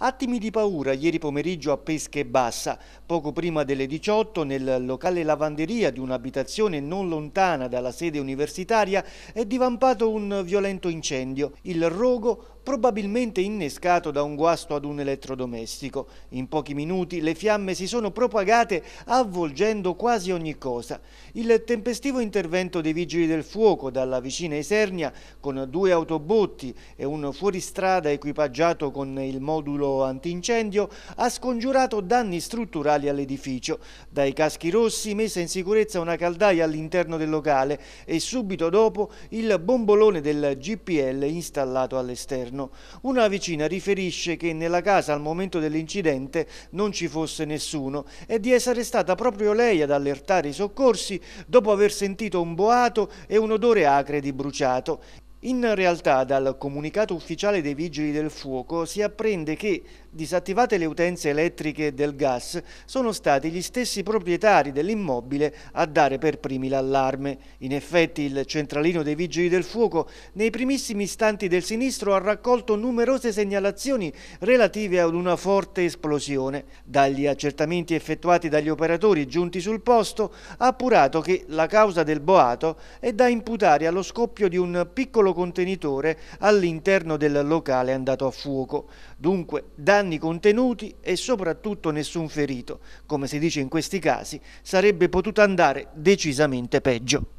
Attimi di paura ieri pomeriggio a Pesche Bassa. Poco prima delle 18 nel locale lavanderia di un'abitazione non lontana dalla sede universitaria è divampato un violento incendio. Il rogo probabilmente innescato da un guasto ad un elettrodomestico. In pochi minuti le fiamme si sono propagate avvolgendo quasi ogni cosa. Il tempestivo intervento dei vigili del fuoco dalla vicina Esernia con due autobotti e un fuoristrada equipaggiato con il modulo tavolo antincendio ha scongiurato danni strutturali all'edificio. Dai caschi rossi messa in sicurezza una caldaia all'interno del locale e subito dopo il bombolone del GPL installato all'esterno. Una vicina riferisce che nella casa al momento dell'incidente non ci fosse nessuno e di essere stata proprio lei ad allertare i soccorsi dopo aver sentito un boato e un odore acre di bruciato. In realtà dal comunicato ufficiale dei Vigili del Fuoco si apprende che, disattivate le utenze elettriche e del gas, sono stati gli stessi proprietari dell'immobile a dare per primi l'allarme. In effetti il centralino dei Vigili del Fuoco nei primissimi istanti del sinistro ha raccolto numerose segnalazioni relative ad una forte esplosione. Dagli accertamenti effettuati dagli operatori giunti sul posto ha appurato che la causa del boato è da imputare allo scoppio di un piccolo piccolo contenitore all'interno del locale andato a fuoco. Dunque danni contenuti e soprattutto nessun ferito. Come si dice in questi casi, sarebbe potuto andare decisamente peggio.